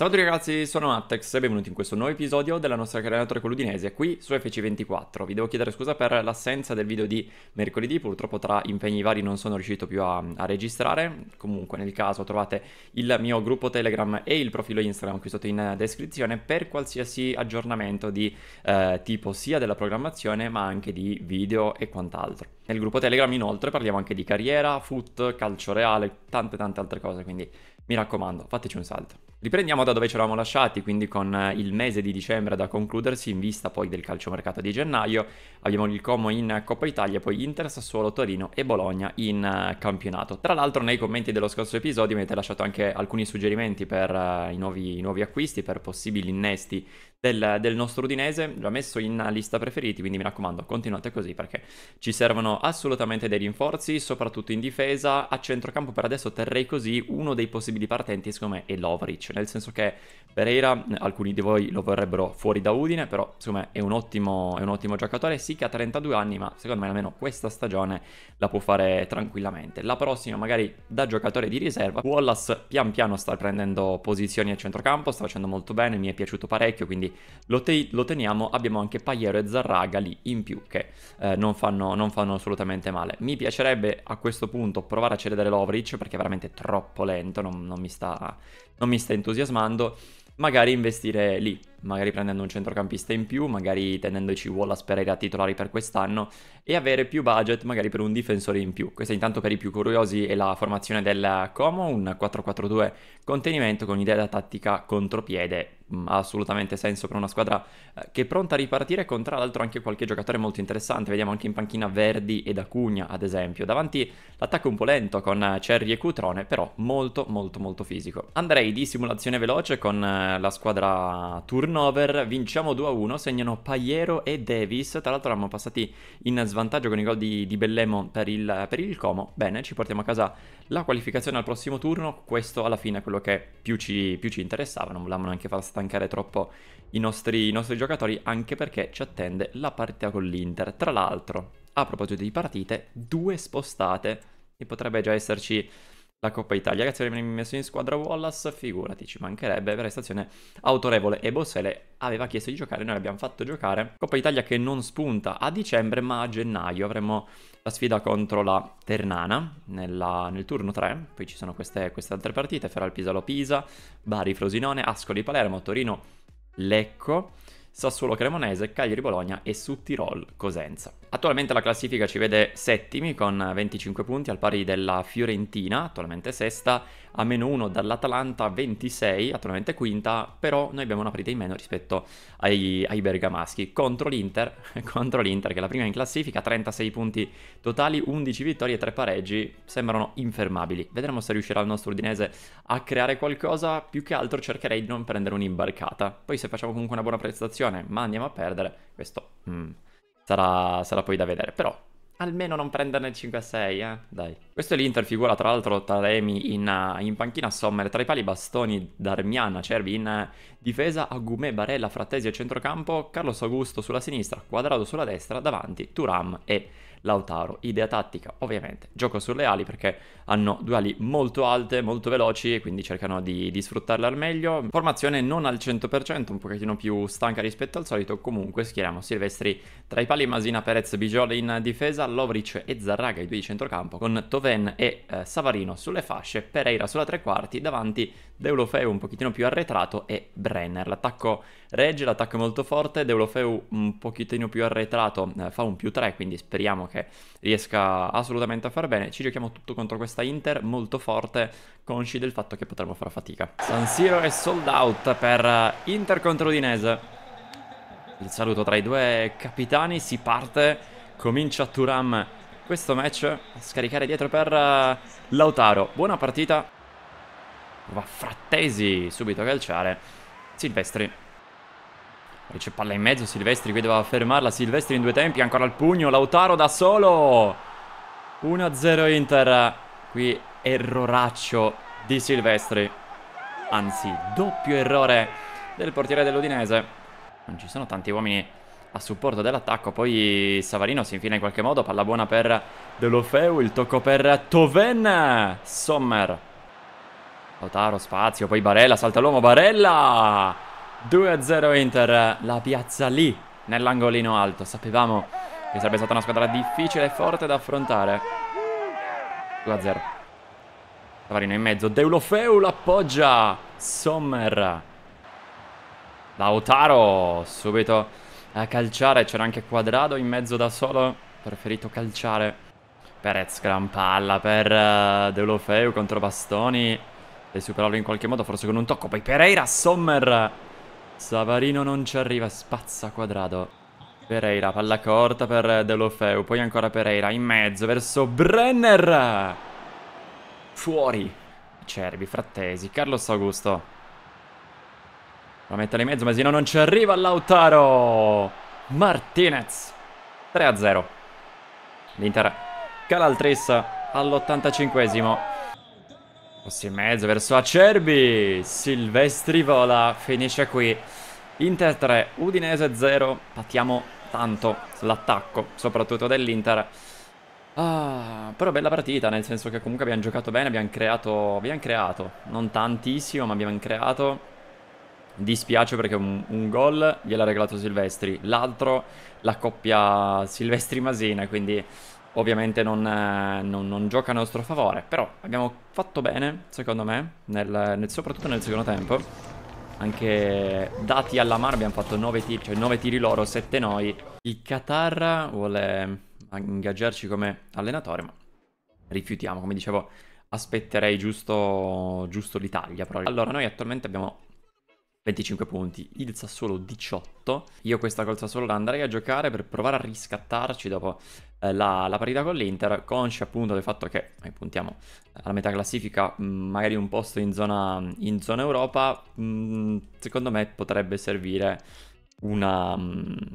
Salve a tutti ragazzi, sono Mattex e benvenuti in questo nuovo episodio della nostra creatore con l'Udinese qui su FC24. Vi devo chiedere scusa per l'assenza del video di mercoledì, purtroppo tra impegni vari non sono riuscito più a, a, registrare. Comunque nel caso trovate il mio gruppo Telegram e il profilo Instagram qui sotto in descrizione per qualsiasi aggiornamento di eh, tipo sia della programmazione ma anche di video e quant'altro. Nel gruppo Telegram inoltre parliamo anche di carriera, foot, calcio reale, tante tante altre cose, quindi mi raccomando, fateci un salto. Riprendiamo da dove ci eravamo lasciati, quindi con eh, il mese di dicembre da concludersi in vista poi del calciomercato di gennaio. Abbiamo il Como in Coppa Italia, poi Inter, Sassuolo, Torino e Bologna in eh, campionato. Tra l'altro nei commenti dello scorso episodio mi avete lasciato anche alcuni suggerimenti per uh, i, nuovi, i nuovi acquisti, per possibili innesti del, del nostro Udinese, l'ho messo in lista preferiti, quindi mi raccomando continuate così perché ci servono assolutamente dei rinforzi, soprattutto in difesa, a centrocampo per adesso terrei così uno dei possibili partenti secondo me è Lovric, nel senso che Pereira, alcuni di voi lo vorrebbero fuori da Udine, però secondo me è un ottimo, è un ottimo giocatore, sì che ha 32 anni, ma secondo me almeno questa stagione la può fare tranquillamente. La prossima magari da giocatore di riserva, Wallace pian piano sta prendendo posizioni a centrocampo, sta facendo molto bene, mi è piaciuto parecchio, quindi quindi lo, te- lo, teniamo, abbiamo anche Pagliero e Zarraga lì in più che eh, non, fanno, non, fanno, assolutamente male. Mi piacerebbe a questo punto provare a cedere Lovric perché è veramente troppo lento, non, non, mi, sta, non mi sta entusiasmando, magari investire lì magari prendendo un centrocampista in più, magari tenendoci Wallace Pereira titolari per quest'anno e avere più budget magari per un difensore in più. Questa intanto per i più curiosi è la formazione del Como, un 4-4-2 contenimento con idea da tattica contropiede mm, ha assolutamente senso per una squadra eh, che è pronta a ripartire con tra l'altro anche qualche giocatore molto interessante, vediamo anche in panchina Verdi ed Acugna ad esempio, davanti l'attacco un po' lento con eh, Cerri e Cutrone però molto molto molto fisico. Andrei di simulazione veloce con eh, la squadra turca turnover, vinciamo 2-1, segnano Paiero e Davis, tra l'altro eravamo passati in svantaggio con i gol di, di Bellemo per il, per il, Como, bene, ci portiamo a casa la qualificazione al prossimo turno, questo alla fine è quello che più ci, più ci interessava, non volevamo neanche far stancare troppo i nostri, i nostri giocatori, anche perché ci attende la partita con l'Inter, tra l'altro, a proposito di partite, due spostate, e potrebbe già esserci la Coppa Italia. Grazie per avermi messo in squadra Wallace, figurati, ci mancherebbe, prestazione autorevole e Bossele aveva chiesto di giocare, noi abbiamo fatto giocare. Coppa Italia che non spunta a dicembre ma a gennaio avremo la sfida contro la Ternana nella, nel turno 3, poi ci sono queste, queste altre partite, Feral Pisalo-Pisa, Bari-Frosinone, Ascoli-Palermo, Torino-Lecco, Sassuolo-Cremonese, Cagliari-Bologna e su Tirol-Cosenza. Attualmente la classifica ci vede settimi con 25 punti al pari della Fiorentina, attualmente sesta, a meno 1 dall'Atalanta 26, attualmente quinta, però noi abbiamo una partita in meno rispetto ai, ai bergamaschi contro l'Inter, contro l'Inter che è la prima in classifica, 36 punti totali, 11 vittorie e 3 pareggi, sembrano infermabili. Vedremo se riuscirà il nostro Udinese a creare qualcosa, più che altro cercherei di non prendere un'imbarcata. Poi se facciamo comunque una buona prestazione, ma andiamo a perdere, questo... Mm sarà, sarà poi da vedere, però almeno non prenderne il 5-6, eh, dai. Questo è l'Inter, figura tra l'altro Taremi in, eh, in panchina, Sommer tra i pali, Bastoni, Darmian, Cervin, in difesa Agumè, Barella, Frattesi a centrocampo, Carlos Augusto sulla sinistra, Quadrado sulla destra, davanti Turam e Lautaro. Idea tattica, ovviamente, gioco sulle ali perché hanno due ali molto alte, molto veloci e quindi cercano di, di, sfruttarle al meglio. Formazione non al 100%, un pochettino più stanca rispetto al solito, comunque schieriamo Silvestri tra i pali, Masina, Perez, Bigiol in difesa, Lovric e Zarraga i due di centrocampo, con Toven e eh, Savarino sulle fasce, Pereira sulla tre quarti, davanti Deulofeu un pochettino più arretrato e Bre- Brenner. L'attacco regge, l'attacco è molto forte, Deulofeu un pochitino più arretrato, eh, fa un più 3, quindi speriamo che riesca assolutamente a far bene. Ci giochiamo tutto contro questa Inter, molto forte, consci del fatto che potremmo far fatica. San Siro è sold out per Inter contro Udinese. Il saluto tra i due capitani, si parte, comincia Turam questo match a scaricare dietro per eh, Lautaro. Buona partita, va Frattesi subito a calciare Silvestri. Poi c'è palla in mezzo, Silvestri qui doveva fermarla, Silvestri in due tempi, ancora al pugno, Lautaro da solo. 1-0 Inter, qui erroraccio di Silvestri. Anzi, doppio errore del portiere dell'Udinese. Non ci sono tanti uomini a supporto dell'attacco. Poi Savarino si infila in qualche modo. Palla buona per Delofeu. Il tocco per Toven. Sommer. Lautaro, spazio, poi Barella, salta l'uomo, Barella! 2-0 Inter, la piazza lì, nell'angolino alto. Sapevamo che sarebbe stata una squadra difficile e forte da affrontare. 2-0. Tavarino in mezzo, Deulofeu l'appoggia, Sommer. Lautaro, subito a calciare, c'era anche Quadrado in mezzo da solo, preferito calciare. Perez, gran palla per eh, Deulofeu contro Bastoni. Devi superarlo in qualche modo, forse con un tocco. Poi Pereira, Sommer. Savarino non ci arriva, spazza quadrato. Pereira, palla corta per Delofeu. Poi ancora Pereira, in mezzo, verso Brenner. Fuori. Cerbi, Frattesi, Carlos Augusto. La mette in mezzo, Masino non ci arriva, Lautaro! Martinez! 3-0. L'Inter cala al all'85esimo. Posti in mezzo verso Acerbi. Silvestri vola, finisce qui. Inter 3, Udinese 0. Patiamo tanto l'attacco, soprattutto dell'Inter. Ah, però bella partita, nel senso che comunque abbiamo giocato bene, abbiamo creato, abbiamo creato non tantissimo, ma abbiamo creato. Dispiace perché un, un gol gliel'ha regalato Silvestri, l'altro la coppia Silvestri-Masina, quindi ovviamente non, eh, non, non, gioca a nostro favore, però abbiamo fatto bene, secondo me, nel, nel, soprattutto nel secondo tempo. Anche dati alla mano abbiamo fatto 9 tiri, cioè 9 tiri loro, 7 noi. Il Qatar vuole ingaggiarci come allenatore, ma rifiutiamo, come dicevo, aspetterei giusto, giusto l'Italia. Allora, noi attualmente abbiamo 25 punti, il Sassuolo 18. Io questa col Sassuolo la andrei a giocare per provare a riscattarci dopo eh, la, la, parità con l'Inter, consci appunto del fatto che noi puntiamo eh, alla metà classifica, mh, mm, magari un posto in zona, in zona Europa, mh, mm, secondo me potrebbe servire una, mh, mm,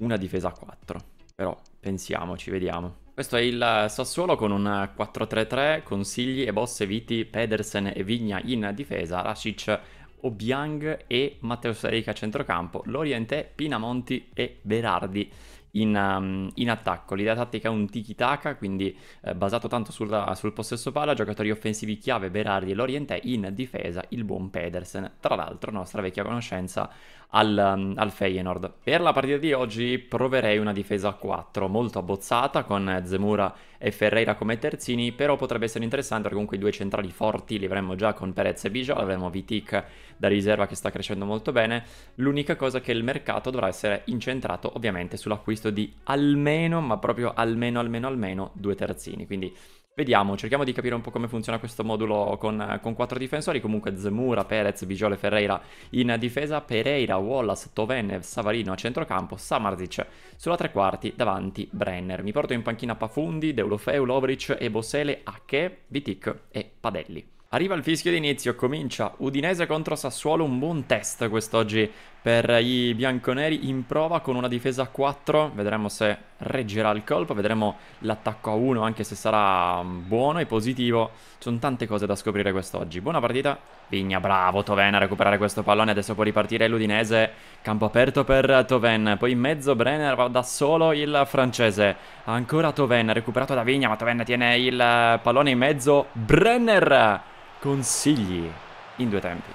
una difesa a 4. Però pensiamoci, vediamo. Questo è il Sassuolo con un 4-3-3, consigli e bosse Viti, Pedersen e Vigna in difesa, Rasic Obiang e Matteo Sarica a centrocampo, Lorientè, Pinamonti e Berardi. In, um, in, attacco. L'idea tattica è un tiki-taka, quindi eh, basato tanto sulla, sul possesso palla, giocatori offensivi chiave Berardi e Lorientè, in difesa il buon Pedersen, tra l'altro nostra vecchia conoscenza al, um, al, Feyenoord. Per la partita di oggi proverei una difesa a 4, molto abbozzata con Zemura e Ferreira come terzini, però potrebbe essere interessante perché comunque i due centrali forti li avremmo già con Perez e Bijol, avremo Vitic da riserva che sta crescendo molto bene. L'unica cosa è che il mercato dovrà essere incentrato ovviamente sull'acquisto di almeno, ma proprio almeno almeno almeno due terzini, quindi Vediamo, cerchiamo di capire un po' come funziona questo modulo con, con 4 difensori, comunque Zemura, Perez, Bigiole, Ferreira in difesa, Pereira, Wallace, Toven, Savarino a centrocampo, Samarzic sulla tre quarti, davanti Brenner. Mi porto in panchina Pafundi, Deulofeu, Lovric, e Ebosele, Ache, Vitic e Padelli. Arriva il fischio d'inizio, comincia Udinese contro Sassuolo, un buon test quest'oggi per i bianconeri in prova con una difesa a 4, vedremo se reggerà il colpo, vedremo l'attacco a 1 anche se sarà mm, buono e positivo, ci sono tante cose da scoprire quest'oggi, buona partita, Vigna bravo Toven a recuperare questo pallone, adesso può ripartire l'Udinese, campo aperto per Toven, poi in mezzo Brenner va da solo il francese, ancora Toven recuperato da Vigna ma Toven tiene il pallone in mezzo, Brenner consigli in due tempi.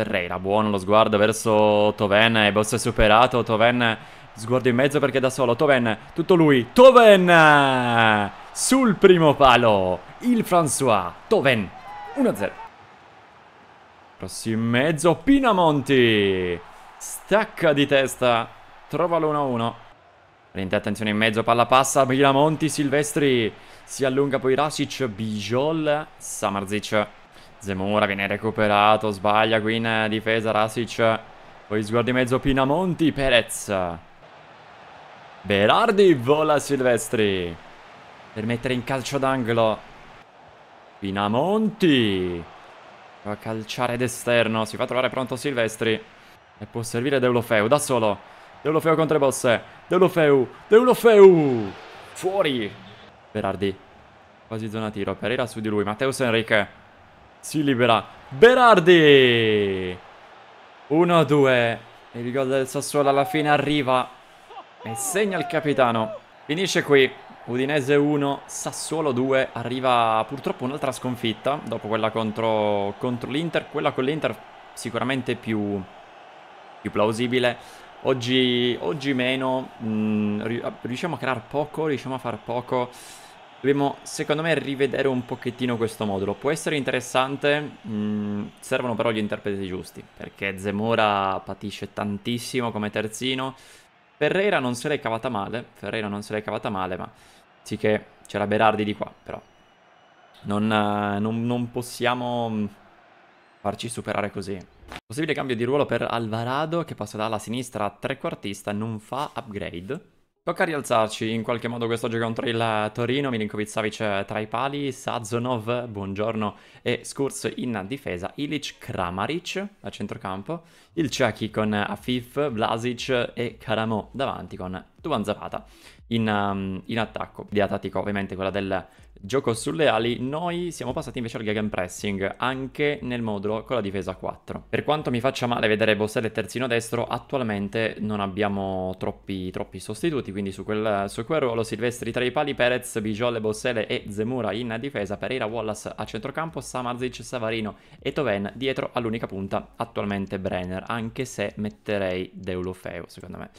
Ferreira, buono lo sguardo verso Toven, E boss è superato, Toven sguardo in mezzo perché è da solo, Toven, tutto lui, Toven! Sul primo palo, il François, Toven, 1-0. Prossimo in mezzo, Pinamonti, stacca di testa, trova l'1-1. Rende attenzione in mezzo, palla passa, Pinamonti, Silvestri, si allunga poi Rasic, Bijol, Samarzic. Zemura viene recuperato, sbaglia qui in difesa Rasic. Poi sguardo in mezzo Pinamonti, Perez. Berardi vola Silvestri. Per mettere in calcio d'angolo. Pinamonti. Va a calciare d'esterno, si fa trovare pronto Silvestri. E può servire Deulofeu da solo. Deulofeu contro le bosse. Deulofeu, Deulofeu. Fuori. Berardi. Quasi zona tiro, Pereira su di lui, Matteo Enrique si libera Berardi 1-2 il gol del Sassuolo alla fine arriva e segna il capitano finisce qui Udinese 1, Sassuolo 2, arriva purtroppo un'altra sconfitta dopo quella contro, contro l'Inter, quella con l'Inter sicuramente più, più plausibile, oggi, oggi meno, mm, riusciamo a creare poco, riusciamo a far poco, Dobbiamo, secondo me, rivedere un pochettino questo modulo. Può essere interessante, mh, mm, servono però gli interpreti giusti, perché Zemora patisce tantissimo come terzino. Ferreira non se l'è cavata male, Ferreira non se l'è cavata male, ma sì che c'era Berardi di qua, però. Non, eh, non, non possiamo mm, farci superare così. Possibile cambio di ruolo per Alvarado, che passa dalla sinistra a trequartista, non fa upgrade. Tocca rialzarci, in qualche modo questo gioco contro il Torino, Milinkovic Savic eh, tra i pali, Sazonov, buongiorno, e Skurz in difesa, Ilic Kramaric a centrocampo, il Ciachi con Afif, Vlasic e Karamo davanti con Duan Zapata in, um, in attacco. Idea tattica ovviamente quella del gioco sulle ali, noi siamo passati invece al gegenpressing, anche nel modulo con la difesa 4. Per quanto mi faccia male vedere Bosselle terzino destro, attualmente non abbiamo troppi, troppi sostituti, quindi su quel, su quel, ruolo Silvestri tra i pali, Perez, Bijolle, Bosselle e Zemura in difesa, Pereira, Wallace a centrocampo, Samarzic, Savarino e Toven dietro all'unica punta, attualmente Brenner, anche se metterei Deulofeu secondo me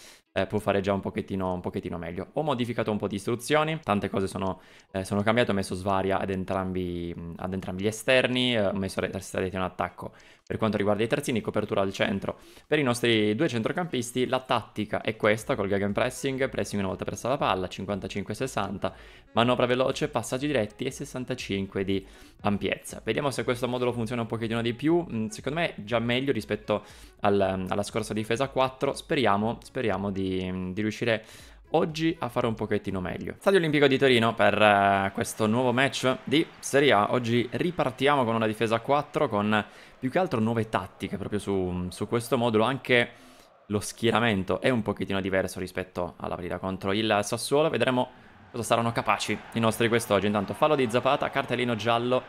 eh, può fare già un pochettino, un pochettino, meglio. Ho modificato un po' di istruzioni, tante cose sono, eh, sono cambiate, ho messo svaria ad entrambi, ad entrambi gli esterni, eh, ho messo restati in attacco per quanto riguarda i terzini, copertura al centro. Per i nostri due centrocampisti la tattica è questa col gegenpressing, pressing una volta pressa la palla, 55-60, manovra veloce, passaggi diretti e 65 di ampiezza. Vediamo se questo modulo funziona un pochettino di più, mm, secondo me già meglio rispetto al, alla scorsa difesa 4, speriamo, speriamo di di, riuscire oggi a fare un pochettino meglio. Stadio Olimpico di Torino per eh, questo nuovo match di Serie A. Oggi ripartiamo con una difesa a 4 con più che altro nuove tattiche proprio su, su questo modulo, anche lo schieramento è un pochettino diverso rispetto alla partita contro il Sassuolo, vedremo cosa saranno capaci i nostri quest'oggi. Intanto fallo di Zapata, cartellino giallo,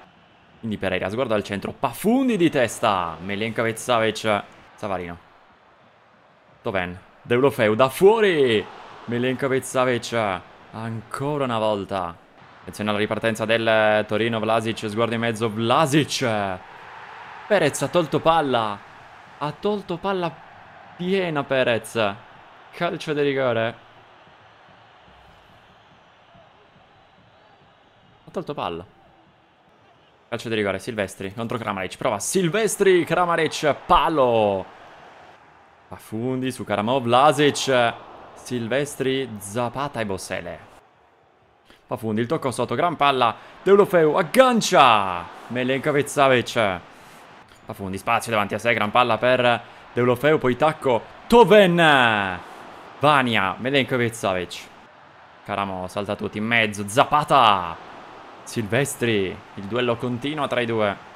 quindi Pereira, sguardo al centro, Pafundi di testa, Melenkovic Savic, Savarino, Toven, Deulofeu da fuori. Milenkovic Savic ancora una volta. Attenzione alla ripartenza del Torino. Vlasic sguardo in mezzo. Vlasic. Perez ha tolto palla. Ha tolto palla piena Perez. Calcio di rigore. Ha tolto palla. Calcio di rigore, Silvestri contro Kramaric. Prova Silvestri, Kramaric, palo. A su Karamov, Vlasic, Silvestri, Zapata e Bossele. A il tocco sotto, gran palla, Deulofeu aggancia, Melenkovic Savic. A spazio davanti a sé, gran palla per Deulofeu, poi tacco, Toven, Vania, Melenkovic Savic. Caramo salta tutti in mezzo, Zapata, Silvestri, il duello continua tra i due.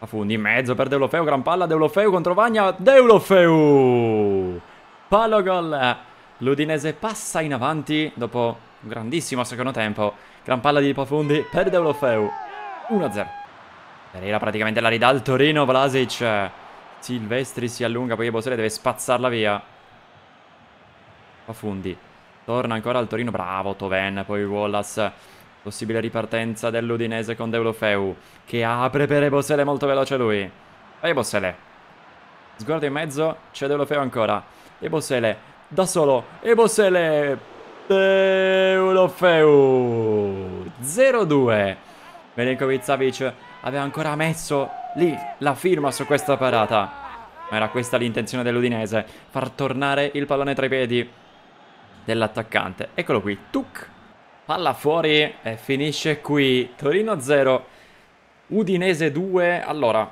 A Fundi in mezzo per Deulofeu, gran palla, Deulofeu contro Vagna, Deulofeu! Palo gol! L'Udinese passa in avanti dopo un grandissimo secondo tempo. Gran palla di Pafundi per Deulofeu. 1-0. Pereira praticamente la ridà al Torino, Vlasic. Silvestri si allunga, poi Bosele deve spazzarla via. Pafundi. Torna ancora al Torino, bravo Toven, poi Wallace. Possibile ripartenza dell'Udinese con Deulofeu. Che apre per Ebosele molto veloce lui. Ebosele. Sguardo in mezzo. C'è Deulofeu ancora. Ebosele. Da solo. Ebosele. Deulofeu. 0-2. Melinkovic Savic aveva ancora messo lì la firma su questa parata. Ma era questa l'intenzione dell'Udinese. Far tornare il pallone tra i piedi dell'attaccante. Eccolo qui. Tuc. Palla fuori e finisce qui. Torino 0, Udinese 2. Allora,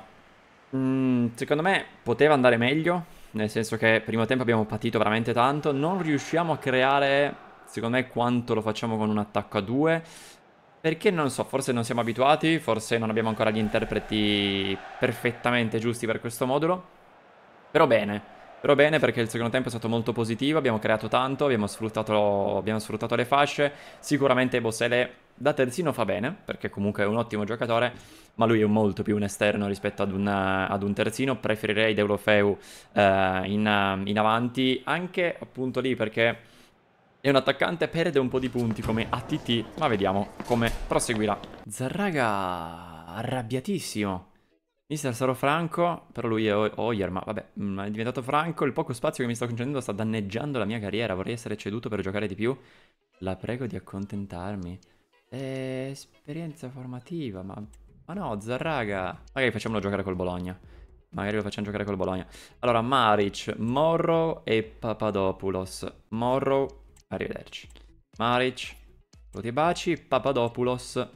mh, mm, secondo me poteva andare meglio, nel senso che primo tempo abbiamo patito veramente tanto. Non riusciamo a creare, secondo me, quanto lo facciamo con un attacco a 2. Perché non so, forse non siamo abituati, forse non abbiamo ancora gli interpreti perfettamente giusti per questo modulo. Però bene, però bene perché il secondo tempo è stato molto positivo, abbiamo creato tanto, abbiamo sfruttato, abbiamo sfruttattato le fasce, sicuramente Bossele da terzino fa bene, perché comunque è un ottimo giocatore, ma lui è molto più un esterno rispetto ad, una, ad un terzino, preferirei Deulofeu eh, in, in avanti, anche appunto lì perché... è un attaccante perde un po' di punti come ATT, ma vediamo come proseguirà. Zarraga, arrabbiatissimo. Mister, sarò franco, però lui è Oyer, ma vabbè, mm, è diventato franco, il poco spazio che mi sto concedendo sta danneggiando la mia carriera, vorrei essere ceduto per giocare di più. La prego di accontentarmi. Eh, esperienza formativa, ma... Ma no, Zarraga! Magari facciamolo giocare col Bologna. Magari lo facciamo giocare col Bologna. Allora, Maric, Morro e Papadopoulos. Morro, arrivederci. Maric, saluti e baci, Papadopoulos,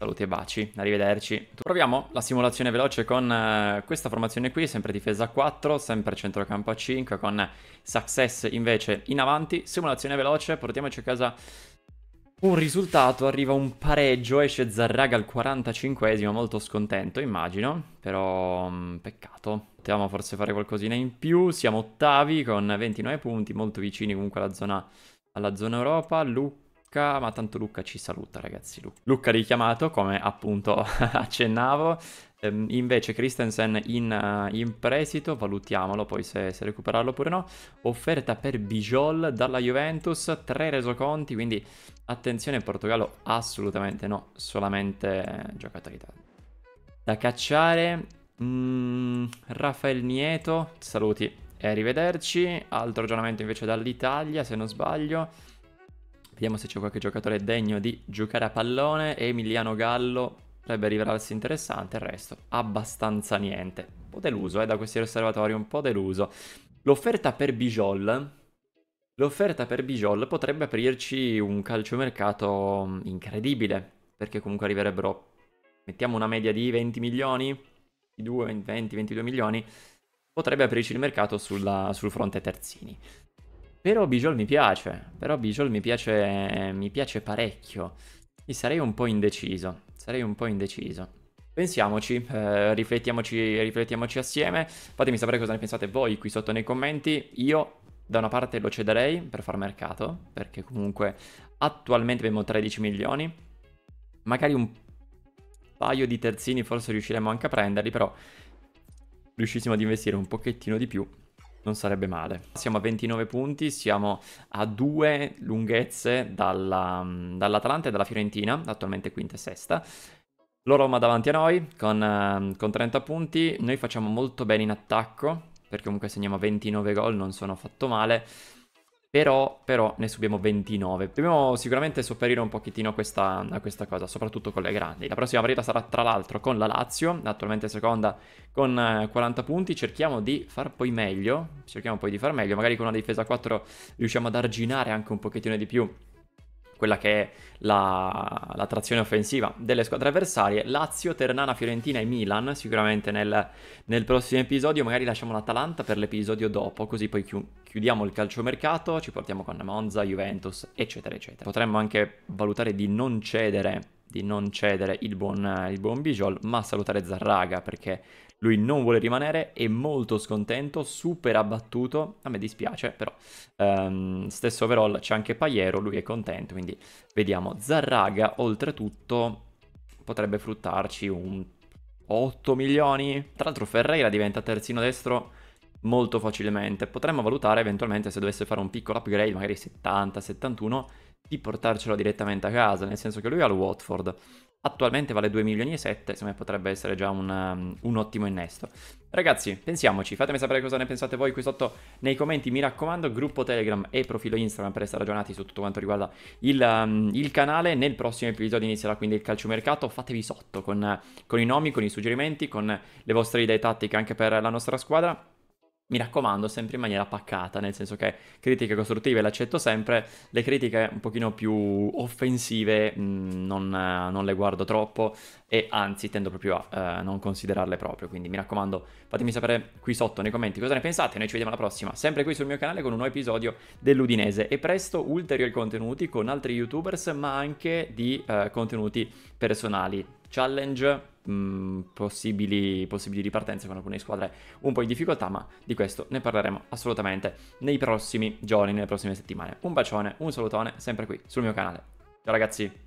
Saluti e baci, arrivederci. Proviamo la simulazione veloce con eh, questa formazione qui, sempre difesa a 4, sempre centrocampo a 5, con success invece in avanti. Simulazione veloce, portiamoci a casa un risultato, arriva un pareggio, esce Zarraga al 45esimo, molto scontento immagino, però mm, peccato. Potevamo forse fare qualcosina in più, siamo ottavi con 29 punti, molto vicini comunque alla zona, alla zona Europa. Luca Luca, ma tanto Luca ci saluta ragazzi. Luca, Luca richiamato come appunto accennavo. Ehm, invece Christensen in, eh, in, prestito, valutiamolo poi se, se, recuperarlo oppure no. Offerta per Bijol dalla Juventus, tre resoconti, quindi attenzione Portogallo assolutamente no, solamente eh, giocatori da, cacciare. Mm, Rafael Nieto, saluti e arrivederci. Altro aggiornamento invece dall'Italia se non sbaglio. Vediamo se c'è qualche giocatore degno di giocare a pallone. Emiliano Gallo potrebbe rivelarsi interessante, il resto abbastanza niente. Un po' deluso eh, da questi osservatori, un po' deluso. L'offerta per Bijol L'offerta per Bijol potrebbe aprirci un calciomercato mm, incredibile, perché comunque arriverebbero, mettiamo una media di 20 milioni, 22, 20, 22 milioni, potrebbe aprirci il mercato sulla, sul fronte terzini. Però Bijol mi piace, però Bijol mi piace, mi piace parecchio. Mi sarei un po' indeciso, sarei un po' indeciso. Pensiamoci, eh, riflettiamoci, riflettiamoci assieme, fatemi sapere cosa ne pensate voi qui sotto nei commenti. Io da una parte lo cederei per far mercato, perché comunque attualmente abbiamo 13 milioni, magari un paio di terzini forse riusciremo anche a prenderli, però riuscissimo ad investire un pochettino di più non sarebbe male. Siamo a 29 punti, siamo a due lunghezze dalla, mm, dall'Atalanta e dalla Fiorentina, attualmente quinta e sesta. L'Oroma davanti a noi con, ehm, con 30 punti, noi facciamo molto bene in attacco, perché comunque segniamo 29 gol, non sono affatto male. Però, però ne subiamo 29. Dobbiamo sicuramente sopperire un pochettino a questa, a questa, cosa, soprattutto con le grandi. La prossima partita sarà tra l'altro con la Lazio, attualmente seconda con 40 eh, punti. Cerchiamo di far poi meglio, cerchiamo poi di far meglio, magari con una difesa 4 riusciamo ad arginare anche un pochettino di più quella che è la, la trazione offensiva delle squadre avversarie, Lazio, Ternana, Fiorentina e Milan, sicuramente nel, nel prossimo episodio, magari lasciamo l'Atalanta per l'episodio dopo, così poi chi, chiudiamo il calciomercato, ci portiamo con Monza, Juventus, eccetera, eccetera. Potremmo anche valutare di non cedere di non cedere il buon, il buon Bijol, ma salutare Zarraga perché lui non vuole rimanere, è molto scontento, super abbattuto. A me dispiace, però. Um, stesso overall c'è anche Paiero, lui è contento, quindi vediamo. Zarraga, oltretutto, potrebbe fruttarci un 8 milioni. Tra l'altro Ferreira diventa terzino destro molto facilmente. Potremmo valutare eventualmente se dovesse fare un piccolo upgrade, magari 70-71, di portarcelo direttamente a casa, nel senso che lui ha il Watford attualmente vale 2 milioni e 7, secondo me potrebbe essere già un, um, un, ottimo innesto. Ragazzi, pensiamoci, fatemi sapere cosa ne pensate voi qui sotto nei commenti, mi raccomando, gruppo Telegram e profilo Instagram per essere aggiornati su tutto quanto riguarda il, um, il canale. Nel prossimo episodio inizierà quindi il calciomercato, fatevi sotto con, con i nomi, con i suggerimenti, con le vostre idee tattiche anche per la nostra squadra mi raccomando, sempre in maniera pacata, nel senso che critiche costruttive le accetto sempre, le critiche un pochino più offensive mh, mm, non, non, le guardo troppo e anzi tendo proprio a eh, non considerarle proprio, quindi mi raccomando fatemi sapere qui sotto nei commenti cosa ne pensate, noi ci vediamo alla prossima, sempre qui sul mio canale con un nuovo episodio dell'Udinese e presto ulteriori contenuti con altri youtubers ma anche di eh, contenuti personali. Challenge possibili, possibili ripartenze con alcune squadre un po' in difficoltà, ma di questo ne parleremo assolutamente nei prossimi giorni, nelle prossime settimane. Un bacione, un salutone, sempre qui sul mio canale. Ciao ragazzi!